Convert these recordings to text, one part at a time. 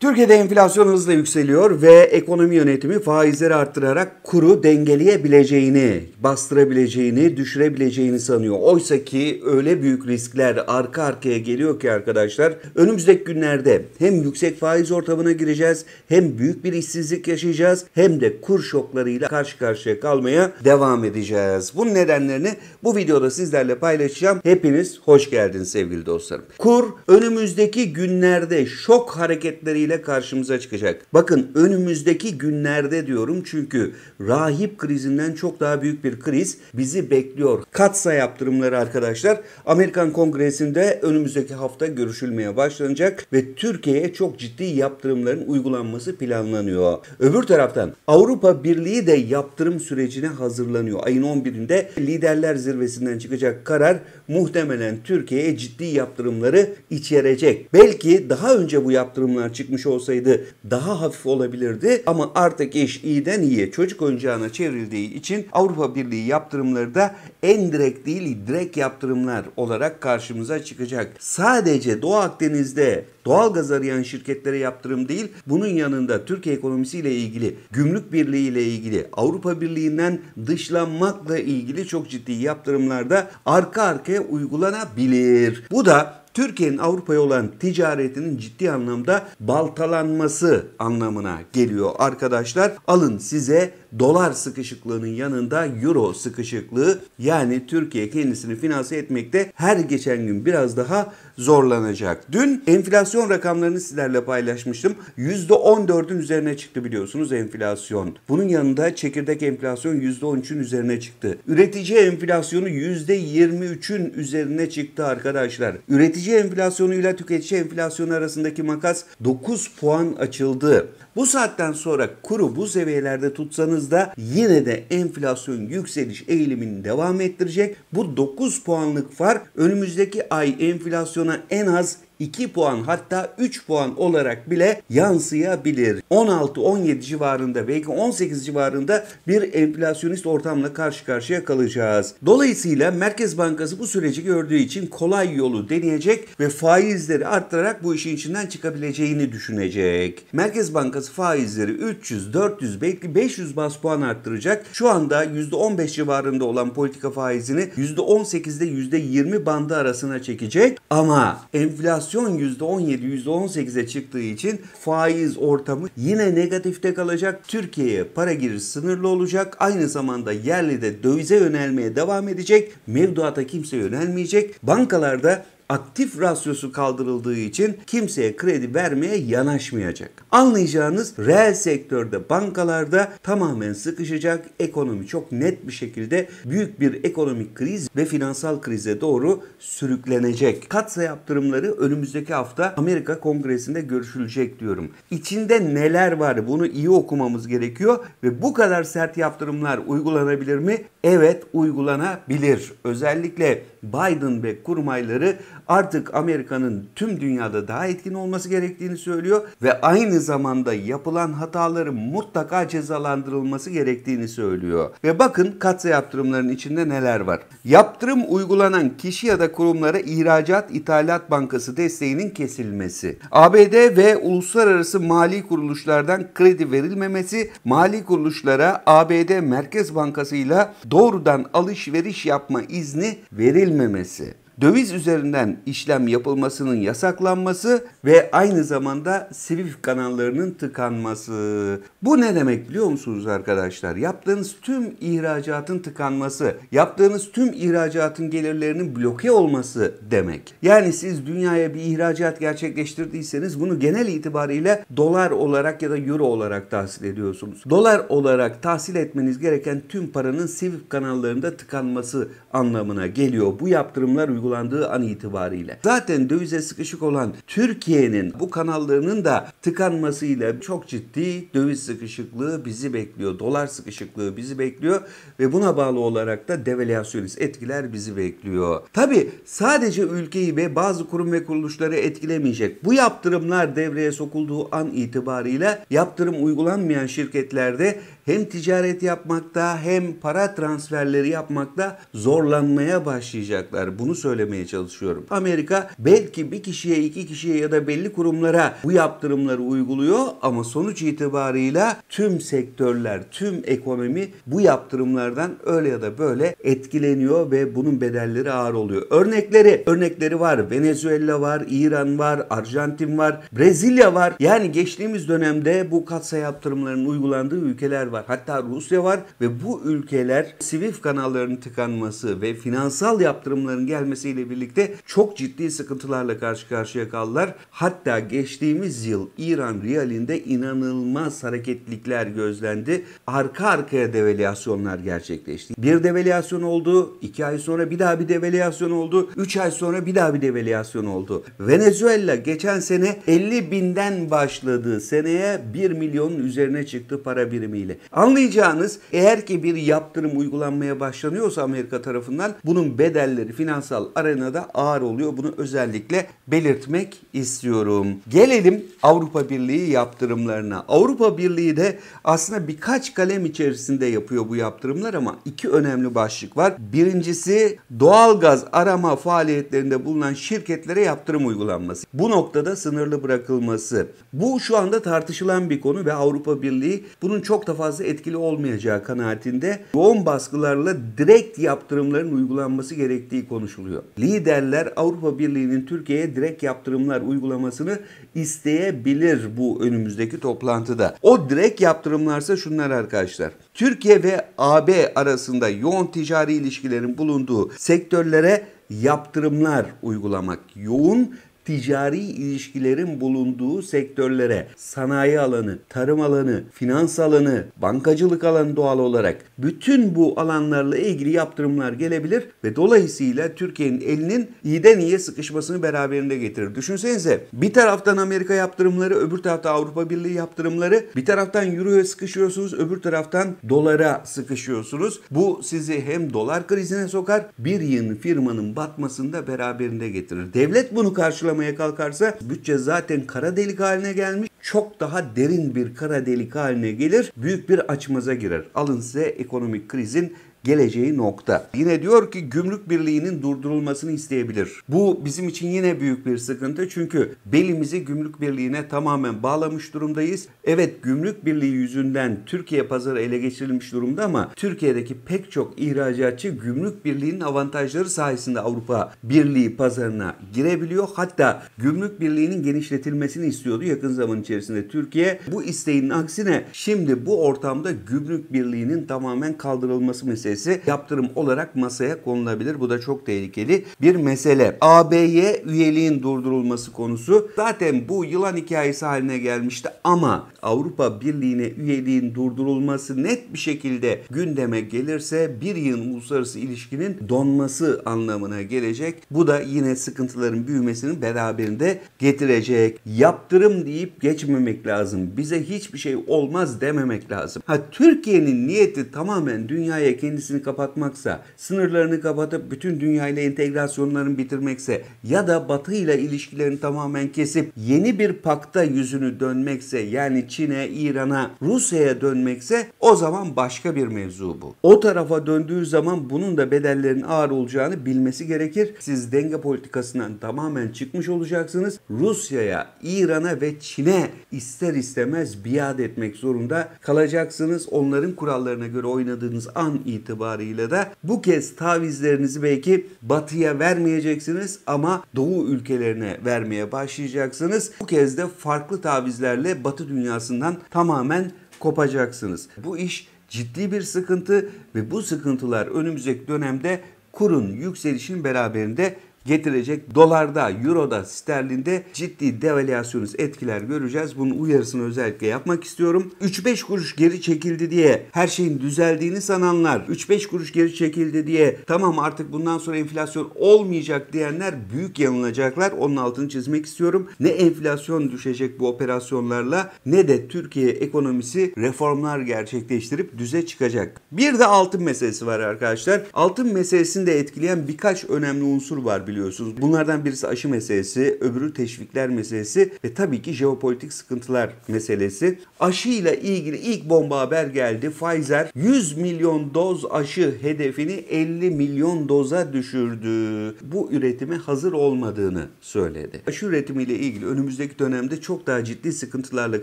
Türkiye'de enflasyon hızla yükseliyor ve ekonomi yönetimi faizleri arttırarak kuru dengeleyebileceğini, bastırabileceğini, düşürebileceğini sanıyor. Oysa ki öyle büyük riskler arka arkaya geliyor ki arkadaşlar önümüzdeki günlerde hem yüksek faiz ortamına gireceğiz hem büyük bir işsizlik yaşayacağız hem de kur şoklarıyla karşı karşıya kalmaya devam edeceğiz. Bunun nedenlerini bu videoda sizlerle paylaşacağım. Hepiniz hoş geldiniz sevgili dostlarım. Kur önümüzdeki günlerde şok hareketleriyle kriziyle karşımıza çıkacak. Bakın önümüzdeki günlerde diyorum çünkü rahip krizinden çok daha büyük bir kriz bizi bekliyor. Katsa yaptırımları arkadaşlar Amerikan Kongresi'nde önümüzdeki hafta görüşülmeye başlanacak ve Türkiye'ye çok ciddi yaptırımların uygulanması planlanıyor. Öbür taraftan Avrupa Birliği de yaptırım sürecine hazırlanıyor. Ayın 11'inde liderler zirvesinden çıkacak karar muhtemelen Türkiye'ye ciddi yaptırımları içerecek. Belki daha önce bu yaptırımlar çıkmış olsaydı daha hafif olabilirdi ama artık iş iyiden iyiye çocuk oyuncağına çevrildiği için Avrupa Birliği yaptırımları da en direkt değil direkt yaptırımlar olarak karşımıza çıkacak. Sadece Doğu Akdeniz'de doğal gaz arayan şirketlere yaptırım değil, bunun yanında Türkiye ekonomisiyle ilgili, gümrük birliği ile ilgili, Avrupa Birliği'nden dışlanmakla ilgili çok ciddi yaptırımlarda arka arkaya ülkelere uygulanabilir. Bu da Türkiye'nin Avrupa'ya olan ticaretinin ciddi anlamda baltalanması anlamına geliyor arkadaşlar. Alın size dolar sıkışıklığının yanında euro sıkışıklığı yani Türkiye kendisini finanse etmekte her geçen gün biraz daha zorlanacak. Dün enflasyon rakamlarını sizlerle paylaşmıştım. %14'ün üzerine çıktı biliyorsunuz enflasyon. Bunun yanında çekirdek enflasyon %13'ün üzerine çıktı. Üretici enflasyonu %23'ün üzerine çıktı arkadaşlar. Üretici enflasyonu ile tüketici enflasyonu arasındaki makas 9 puan açıldı. Bu saatten sonra kuru bu seviyelerde tutsanız baktığınızda yine de enflasyon yükseliş eğilimini devam ettirecek. Bu 9 puanlık fark önümüzdeki ay enflasyona en az 2 puan hatta 3 puan olarak bile yansıyabilir. 16-17 civarında belki 18 civarında bir enflasyonist ortamla karşı karşıya kalacağız. Dolayısıyla Merkez Bankası bu süreci gördüğü için kolay yolu deneyecek ve faizleri arttırarak bu işin içinden çıkabileceğini düşünecek. Merkez Bankası faizleri 300, 400 belki 500 bas puan arttıracak. Şu anda %15 civarında olan politika faizini %18'de %20 bandı arasına çekecek ama enflasyon enflasyon %17-%18'e çıktığı için faiz ortamı yine negatifte kalacak. Türkiye'ye para giriş sınırlı olacak. Aynı zamanda yerli de dövize yönelmeye devam edecek. Mevduata kimse yönelmeyecek. Bankalarda aktif rasyosu kaldırıldığı için kimseye kredi vermeye yanaşmayacak. Anlayacağınız reel sektörde bankalarda tamamen sıkışacak ekonomi çok net bir şekilde büyük bir ekonomik kriz ve finansal krize doğru sürüklenecek. Katsa yaptırımları önümüzdeki hafta Amerika Kongresi'nde görüşülecek diyorum. İçinde neler var bunu iyi okumamız gerekiyor ve bu kadar sert yaptırımlar uygulanabilir mi? Evet uygulanabilir. Özellikle Biden ve kurmayları artık Amerika'nın tüm dünyada daha etkin olması gerektiğini söylüyor ve aynı zamanda yapılan hataların mutlaka cezalandırılması gerektiğini söylüyor. Ve bakın katsa yaptırımların içinde neler var. Yaptırım uygulanan kişi ya da kurumlara ihracat ithalat bankası desteğinin kesilmesi. ABD ve uluslararası mali kuruluşlardan kredi verilmemesi, mali kuruluşlara ABD Merkez Bankası ile doğrudan alışveriş yapma izni verilmemesi döviz üzerinden işlem yapılmasının yasaklanması ve aynı zamanda SWIFT kanallarının tıkanması. Bu ne demek biliyor musunuz arkadaşlar? Yaptığınız tüm ihracatın tıkanması, yaptığınız tüm ihracatın gelirlerinin bloke olması demek. Yani siz dünyaya bir ihracat gerçekleştirdiyseniz bunu genel itibariyle dolar olarak ya da euro olarak tahsil ediyorsunuz. Dolar olarak tahsil etmeniz gereken tüm paranın SWIFT kanallarında tıkanması anlamına geliyor. Bu yaptırımlar uygulanıyor uygulandığı an itibariyle. Zaten dövize sıkışık olan Türkiye'nin bu kanallarının da tıkanmasıyla çok ciddi döviz sıkışıklığı bizi bekliyor. Dolar sıkışıklığı bizi bekliyor ve buna bağlı olarak da devalüasyonist etkiler bizi bekliyor. Tabi sadece ülkeyi ve bazı kurum ve kuruluşları etkilemeyecek. Bu yaptırımlar devreye sokulduğu an itibariyle yaptırım uygulanmayan şirketlerde hem ticaret yapmakta hem para transferleri yapmakta zorlanmaya başlayacaklar. Bunu söylemeye çalışıyorum. Amerika belki bir kişiye iki kişiye ya da belli kurumlara bu yaptırımları uyguluyor ama sonuç itibarıyla tüm sektörler, tüm ekonomi bu yaptırımlardan öyle ya da böyle etkileniyor ve bunun bedelleri ağır oluyor. Örnekleri, örnekleri var. Venezuela var, İran var, Arjantin var, Brezilya var. Yani geçtiğimiz dönemde bu katsayı yaptırımlarının uygulandığı ülkeler var var. Hatta Rusya var ve bu ülkeler SWIFT kanallarının tıkanması ve finansal yaptırımların gelmesiyle birlikte çok ciddi sıkıntılarla karşı karşıya kaldılar. Hatta geçtiğimiz yıl İran riyalinde inanılmaz hareketlikler gözlendi. Arka arkaya devalüasyonlar gerçekleşti. Bir devalüasyon oldu, iki ay sonra bir daha bir devalüasyon oldu, üç ay sonra bir daha bir devalüasyon oldu. Venezuela geçen sene 50 binden başladı. Seneye 1 milyonun üzerine çıktı para birimiyle. Anlayacağınız eğer ki bir yaptırım uygulanmaya başlanıyorsa Amerika tarafından bunun bedelleri finansal arenada ağır oluyor. Bunu özellikle belirtmek istiyorum. Gelelim Avrupa Birliği yaptırımlarına. Avrupa Birliği de aslında birkaç kalem içerisinde yapıyor bu yaptırımlar ama iki önemli başlık var. Birincisi doğalgaz arama faaliyetlerinde bulunan şirketlere yaptırım uygulanması. Bu noktada sınırlı bırakılması. Bu şu anda tartışılan bir konu ve Avrupa Birliği bunun çok da fazla fazla etkili olmayacağı kanaatinde yoğun baskılarla direkt yaptırımların uygulanması gerektiği konuşuluyor. Liderler Avrupa Birliği'nin Türkiye'ye direkt yaptırımlar uygulamasını isteyebilir bu önümüzdeki toplantıda. O direkt yaptırımlarsa şunlar arkadaşlar. Türkiye ve AB arasında yoğun ticari ilişkilerin bulunduğu sektörlere yaptırımlar uygulamak, yoğun ticari ilişkilerin bulunduğu sektörlere sanayi alanı, tarım alanı, finans alanı, bankacılık alanı doğal olarak bütün bu alanlarla ilgili yaptırımlar gelebilir ve dolayısıyla Türkiye'nin elinin iyiden iyiye sıkışmasını beraberinde getirir. Düşünsenize bir taraftan Amerika yaptırımları, öbür tarafta Avrupa Birliği yaptırımları, bir taraftan Euro'ya sıkışıyorsunuz, öbür taraftan dolara sıkışıyorsunuz. Bu sizi hem dolar krizine sokar, bir yığın firmanın batmasını da beraberinde getirir. Devlet bunu karşılamak açıklamaya kalkarsa bütçe zaten kara delik haline gelmiş. Çok daha derin bir kara delik haline gelir. Büyük bir açmaza girer. Alın size ekonomik krizin geleceği nokta. Yine diyor ki gümrük birliğinin durdurulmasını isteyebilir. Bu bizim için yine büyük bir sıkıntı çünkü belimizi gümrük birliğine tamamen bağlamış durumdayız. Evet gümrük birliği yüzünden Türkiye pazarı ele geçirilmiş durumda ama Türkiye'deki pek çok ihracatçı gümrük birliğinin avantajları sayesinde Avrupa Birliği pazarına girebiliyor. Hatta gümrük birliğinin genişletilmesini istiyordu yakın zaman içerisinde Türkiye. Bu isteğin aksine şimdi bu ortamda gümrük birliğinin tamamen kaldırılması meselesi listesi yaptırım olarak masaya konulabilir. Bu da çok tehlikeli bir mesele. AB'ye üyeliğin durdurulması konusu zaten bu yılan hikayesi haline gelmişti ama Avrupa Birliği'ne üyeliğin durdurulması net bir şekilde gündeme gelirse bir yıl uluslararası ilişkinin donması anlamına gelecek. Bu da yine sıkıntıların büyümesinin beraberinde getirecek. Yaptırım deyip geçmemek lazım. Bize hiçbir şey olmaz dememek lazım. Ha Türkiye'nin niyeti tamamen dünyaya kendi kendisini kapatmaksa, sınırlarını kapatıp bütün dünyayla entegrasyonlarını bitirmekse ya da Batı ile ilişkilerini tamamen kesip yeni bir pakta yüzünü dönmekse yani Çin'e, İran'a, Rusya'ya dönmekse o zaman başka bir mevzu bu. O tarafa döndüğü zaman bunun da bedellerin ağır olacağını bilmesi gerekir. Siz denge politikasından tamamen çıkmış olacaksınız. Rusya'ya, İran'a ve Çin'e ister istemez biat etmek zorunda kalacaksınız. Onların kurallarına göre oynadığınız an itibariyle itibariyle de bu kez tavizlerinizi belki batıya vermeyeceksiniz ama doğu ülkelerine vermeye başlayacaksınız. Bu kez de farklı tavizlerle batı dünyasından tamamen kopacaksınız. Bu iş ciddi bir sıkıntı ve bu sıkıntılar önümüzdeki dönemde kurun yükselişin beraberinde getirecek. Dolarda, euroda, sterlinde ciddi devalüasyonist etkiler göreceğiz. Bunun uyarısını özellikle yapmak istiyorum. 3-5 kuruş geri çekildi diye her şeyin düzeldiğini sananlar, 3-5 kuruş geri çekildi diye tamam artık bundan sonra enflasyon olmayacak diyenler büyük yanılacaklar. Onun altını çizmek istiyorum. Ne enflasyon düşecek bu operasyonlarla ne de Türkiye ekonomisi reformlar gerçekleştirip düze çıkacak. Bir de altın meselesi var arkadaşlar. Altın meselesini de etkileyen birkaç önemli unsur var biliyorsunuz görebiliyorsunuz. Bunlardan birisi aşı meselesi, öbürü teşvikler meselesi ve tabii ki jeopolitik sıkıntılar meselesi. Aşıyla ilgili ilk bomba haber geldi. Pfizer 100 milyon doz aşı hedefini 50 milyon doza düşürdü. Bu üretime hazır olmadığını söyledi. Aşı üretimiyle ilgili önümüzdeki dönemde çok daha ciddi sıkıntılarla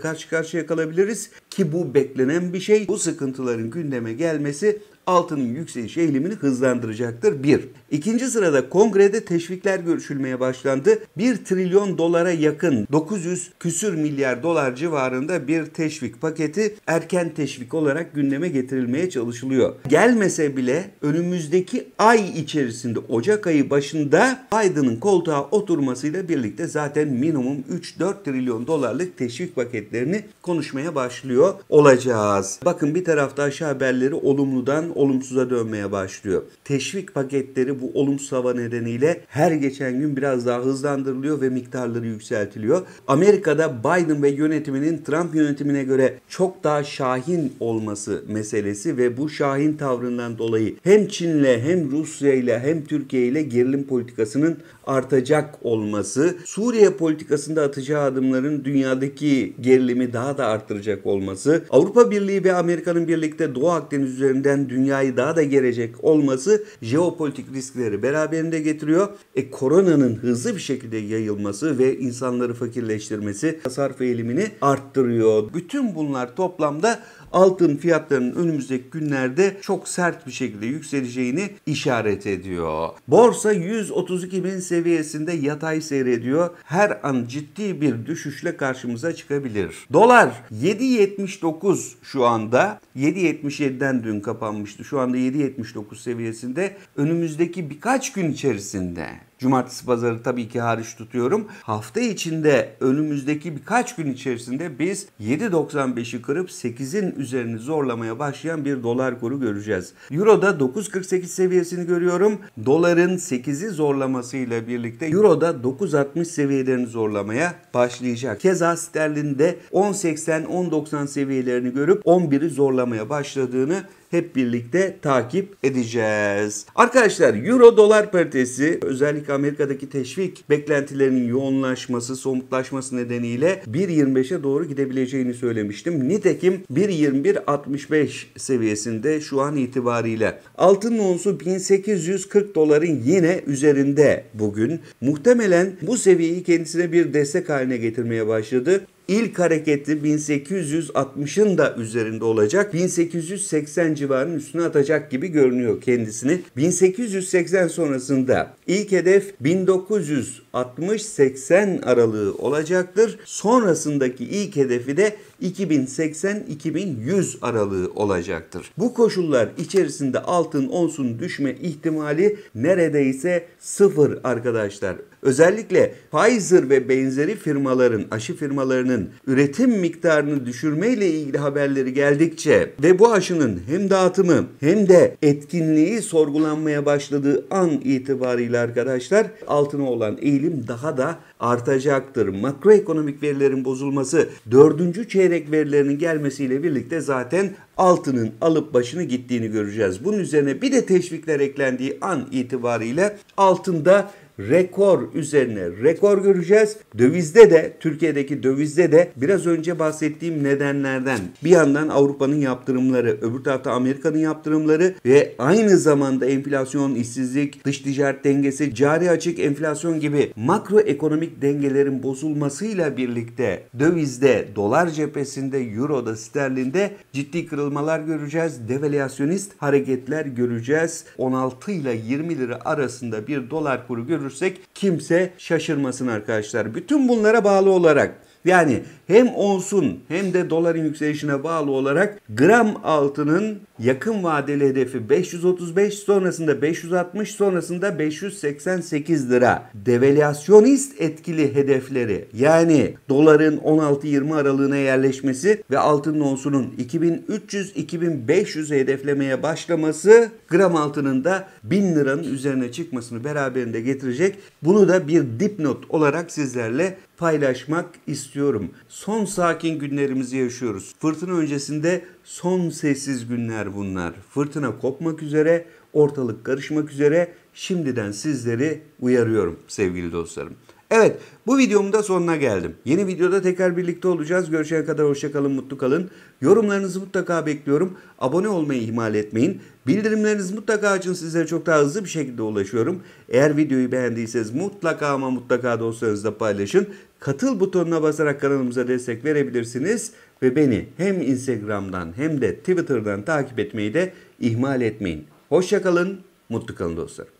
karşı karşıya kalabiliriz ki bu beklenen bir şey. Bu sıkıntıların gündeme gelmesi altının yükseliş eğilimini hızlandıracaktır. 1. İkinci sırada kongrede teşvikler görüşülmeye başlandı. 1 trilyon dolara yakın 900 küsür milyar dolar civarında bir teşvik paketi erken teşvik olarak gündeme getirilmeye çalışılıyor. Gelmese bile önümüzdeki ay içerisinde Ocak ayı başında Biden'ın koltuğa oturmasıyla birlikte zaten minimum 3-4 trilyon dolarlık teşvik paketlerini konuşmaya başlıyor olacağız. Bakın bir tarafta aşağı haberleri olumludan olumsuza dönmeye başlıyor. Teşvik paketleri bu olumsuz hava nedeniyle her geçen gün biraz daha hızlandırılıyor ve miktarları yükseltiliyor. Amerika'da Biden ve yönetiminin Trump yönetimine göre çok daha şahin olması meselesi ve bu şahin tavrından dolayı hem Çin'le hem Rusya ile hem Türkiye ile gerilim politikasının artacak olması, Suriye politikasında atacağı adımların dünyadaki gerilimi daha da arttıracak olması, Avrupa Birliği ve Amerika'nın birlikte Doğu Akdeniz üzerinden dünya dünyayı daha da gelecek olması jeopolitik riskleri beraberinde getiriyor. E, koronanın hızlı bir şekilde yayılması ve insanları fakirleştirmesi tasarruf eğilimini arttırıyor. Bütün bunlar toplamda altın fiyatlarının önümüzdeki günlerde çok sert bir şekilde yükseleceğini işaret ediyor. Borsa 132 bin seviyesinde yatay seyrediyor. Her an ciddi bir düşüşle karşımıza çıkabilir. Dolar 7.79 şu anda. 7.77'den dün kapanmıştı. Şu anda 7.79 seviyesinde. Önümüzdeki birkaç gün içerisinde Cumartesi pazarı tabii ki hariç tutuyorum. Hafta içinde önümüzdeki birkaç gün içerisinde biz 7.95'i kırıp 8'in üzerini zorlamaya başlayan bir dolar kuru göreceğiz. Euro'da 9.48 seviyesini görüyorum. Doların 8'i zorlamasıyla birlikte Euro'da 9.60 seviyelerini zorlamaya başlayacak. Keza sterlinde 10.80-10.90 seviyelerini görüp 11'i zorlamaya başladığını hep birlikte takip edeceğiz. Arkadaşlar euro dolar paritesi özellikle Amerika'daki teşvik beklentilerinin yoğunlaşması, somutlaşması nedeniyle 1.25'e doğru gidebileceğini söylemiştim. Nitekim 1.21.65 seviyesinde şu an itibariyle. Altın onsu 1840 doların yine üzerinde bugün. Muhtemelen bu seviyeyi kendisine bir destek haline getirmeye başladı. İlk hareketi 1860'ın da üzerinde olacak. 1880 civarının üstüne atacak gibi görünüyor kendisini. 1880 sonrasında ilk hedef 1960-80 aralığı olacaktır. Sonrasındaki ilk hedefi de 2080-2100 aralığı olacaktır. Bu koşullar içerisinde altın onsun düşme ihtimali neredeyse sıfır arkadaşlar. Özellikle Pfizer ve benzeri firmaların, aşı firmalarının üretim miktarını düşürmeyle ilgili haberleri geldikçe ve bu aşının hem dağıtımı hem de etkinliği sorgulanmaya başladığı an itibariyle arkadaşlar altına olan eğilim daha da artacaktır. Makroekonomik verilerin bozulması dördüncü çeyrek verilerinin gelmesiyle birlikte zaten altının alıp başını gittiğini göreceğiz. Bunun üzerine bir de teşvikler eklendiği an itibariyle altında rekor üzerine rekor göreceğiz. Dövizde de Türkiye'deki dövizde de biraz önce bahsettiğim nedenlerden bir yandan Avrupa'nın yaptırımları, öbür tarafta Amerika'nın yaptırımları ve aynı zamanda enflasyon, işsizlik, dış ticaret dengesi, cari açık enflasyon gibi makroekonomik dengelerin bozulmasıyla birlikte dövizde, dolar cephesinde, euroda, sterlinde ciddi kırılmalar göreceğiz. Devalüasyonist hareketler göreceğiz. 16 ile 20 lira arasında bir dolar kuru göreceğiz görürsek kimse şaşırmasın arkadaşlar. Bütün bunlara bağlı olarak yani hem onsun hem de doların yükselişine bağlı olarak gram altının yakın vadeli hedefi 535 sonrasında 560 sonrasında 588 lira. Devalüasyonist etkili hedefleri yani doların 16-20 aralığına yerleşmesi ve altının onsunun 2300-2500 hedeflemeye başlaması gram altının da 1000 liranın üzerine çıkmasını beraberinde getirecek. Bunu da bir dipnot olarak sizlerle paylaşmak istiyorum. Son sakin günlerimizi yaşıyoruz. Fırtına öncesinde son sessiz günler bunlar. Fırtına kopmak üzere, ortalık karışmak üzere şimdiden sizleri uyarıyorum sevgili dostlarım. Evet bu videomun da sonuna geldim. Yeni videoda tekrar birlikte olacağız. Görüşene kadar hoşçakalın, mutlu kalın. Yorumlarınızı mutlaka bekliyorum. Abone olmayı ihmal etmeyin. Bildirimlerinizi mutlaka açın. Sizlere çok daha hızlı bir şekilde ulaşıyorum. Eğer videoyu beğendiyseniz mutlaka ama mutlaka dostlarınızla paylaşın. Katıl butonuna basarak kanalımıza destek verebilirsiniz. Ve beni hem Instagram'dan hem de Twitter'dan takip etmeyi de ihmal etmeyin. Hoşçakalın, mutlu kalın dostlarım.